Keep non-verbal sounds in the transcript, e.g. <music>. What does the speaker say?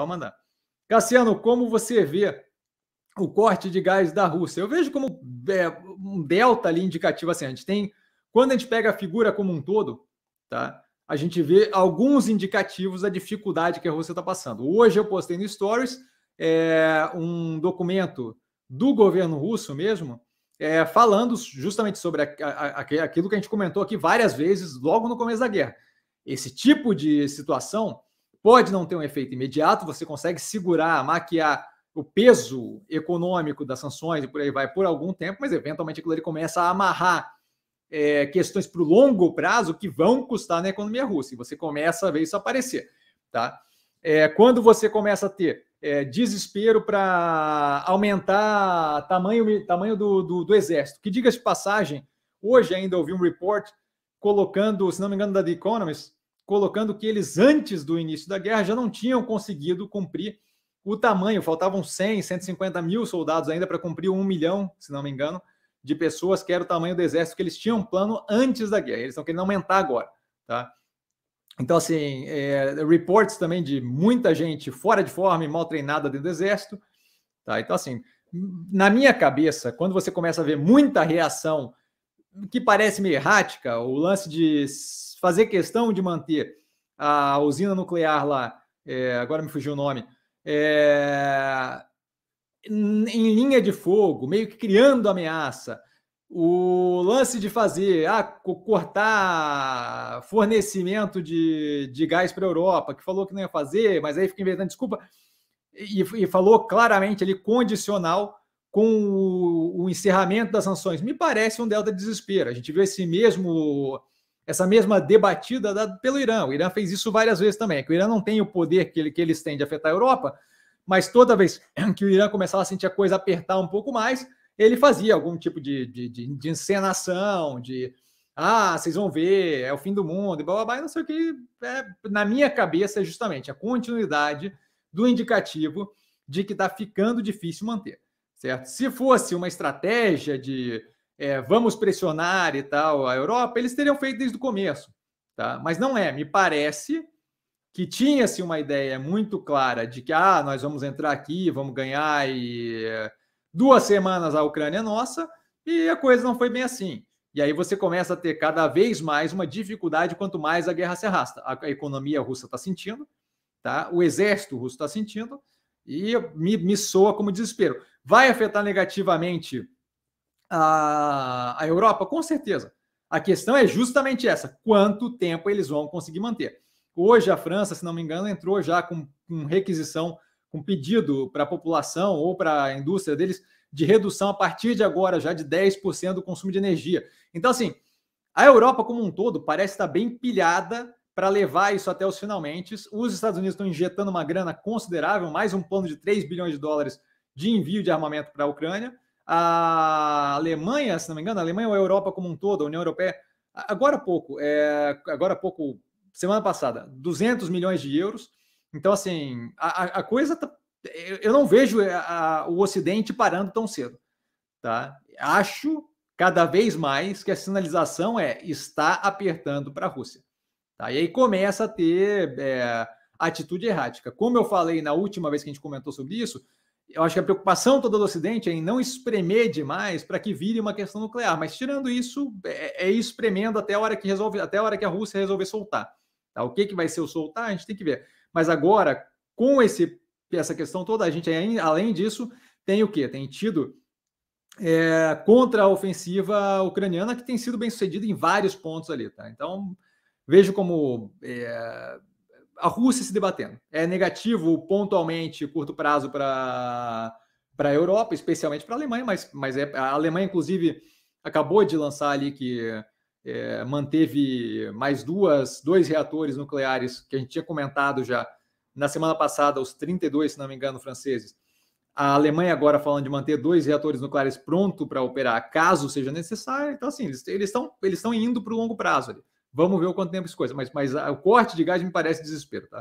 Pode mandar. Cassiano, como você vê o corte de gás da Rússia? Eu vejo como é, um delta ali indicativo assim. A gente tem, quando a gente pega a figura como um todo, tá? A gente vê alguns indicativos da dificuldade que a Rússia está passando. Hoje eu postei no Stories é, um documento do governo russo mesmo, é, falando justamente sobre a, a, aquilo que a gente comentou aqui várias vezes logo no começo da guerra. Esse tipo de situação Pode não ter um efeito imediato, você consegue segurar, maquiar o peso econômico das sanções e por aí vai por algum tempo, mas eventualmente aquilo ele começa a amarrar é, questões para o longo prazo que vão custar na economia russa. E você começa a ver isso aparecer. Tá? É, quando você começa a ter é, desespero para aumentar tamanho, tamanho do, do, do exército, que diga de passagem, hoje ainda ouvi um report colocando, se não me engano, da The Economist, colocando que eles, antes do início da guerra, já não tinham conseguido cumprir o tamanho, faltavam 100, 150 mil soldados ainda para cumprir um milhão, se não me engano, de pessoas, que era o tamanho do exército que eles tinham plano antes da guerra. Eles estão querendo aumentar agora, tá? Então, assim, é, reports também de muita gente fora de forma e mal treinada dentro do exército, tá? Então, assim, na minha cabeça, quando você começa a ver muita reação que parece meio errática, o lance de fazer questão de manter a usina nuclear lá, é, agora me fugiu o nome, é, em linha de fogo, meio que criando ameaça. O lance de fazer, ah, cortar fornecimento de, de gás para a Europa, que falou que não ia fazer, mas aí fica inventando desculpa, e, e falou claramente ali condicional com o, o encerramento das sanções, me parece um delta de desespero. A gente viu esse mesmo essa mesma debatida dada pelo Irã. O Irã fez isso várias vezes também. É que o Irã não tem o poder que, ele, que eles têm de afetar a Europa, mas toda vez <clears throat> que o Irã começava a sentir a coisa apertar um pouco mais, ele fazia algum tipo de, de, de, de encenação, de ah, vocês vão ver, é o fim do mundo, e blá, blá, blá, não sei o que. É, na minha cabeça é justamente a continuidade do indicativo de que está ficando difícil manter certo? Se fosse uma estratégia de é, vamos pressionar e tal a Europa, eles teriam feito desde o começo, tá? Mas não é, me parece que tinha-se uma ideia muito clara de que ah, nós vamos entrar aqui, vamos ganhar e é, duas semanas a Ucrânia é nossa, e a coisa não foi bem assim. E aí você começa a ter cada vez mais uma dificuldade quanto mais a guerra se arrasta. A economia russa está sentindo, tá? o exército russo está sentindo, e me, me soa como desespero. Vai afetar negativamente a, a Europa? Com certeza. A questão é justamente essa: quanto tempo eles vão conseguir manter? Hoje, a França, se não me engano, entrou já com, com requisição, com pedido para a população ou para a indústria deles de redução a partir de agora já de 10% do consumo de energia. Então, assim, a Europa como um todo parece estar bem pilhada para levar isso até os finalmente. Os Estados Unidos estão injetando uma grana considerável, mais um plano de 3 bilhões de dólares de envio de armamento para a Ucrânia. A Alemanha, se não me engano, a Alemanha ou a Europa como um todo, a União Europeia, agora há pouco, é, agora há pouco, semana passada, 200 milhões de euros. Então, assim, a, a coisa tá, eu não vejo a, é, a, o Ocidente parando tão cedo. Tá? Acho cada vez mais que a sinalização é está apertando para a Rússia. Tá? E aí começa a ter é, atitude errática. Como eu falei na última vez que a gente comentou sobre isso, eu acho que a preocupação toda do Ocidente é em não espremer demais para que vire uma questão nuclear. Mas tirando isso, é, é espremendo até a hora que resolve, até a hora que a Rússia resolver soltar. Tá? O que, que vai ser o soltar, a gente tem que ver. Mas agora, com esse, essa questão toda, a gente, além disso, tem o quê? Tem tido é, contra a ofensiva ucraniana, que tem sido bem sucedida em vários pontos ali. Tá? Então, vejo como. É, a Rússia se debatendo. É negativo pontualmente, curto prazo para para a Europa, especialmente para a Alemanha, mas, mas é, a Alemanha, inclusive, acabou de lançar ali que é, manteve mais duas, dois reatores nucleares que a gente tinha comentado já na semana passada, os 32, se não me engano, franceses. A Alemanha agora falando de manter dois reatores nucleares pronto para operar caso seja necessário. Então, assim, eles estão eles eles indo para o longo prazo. Ali. Vamos ver o quanto tempo isso coisa. Mas, mas a, o corte de gás me parece desespero, tá?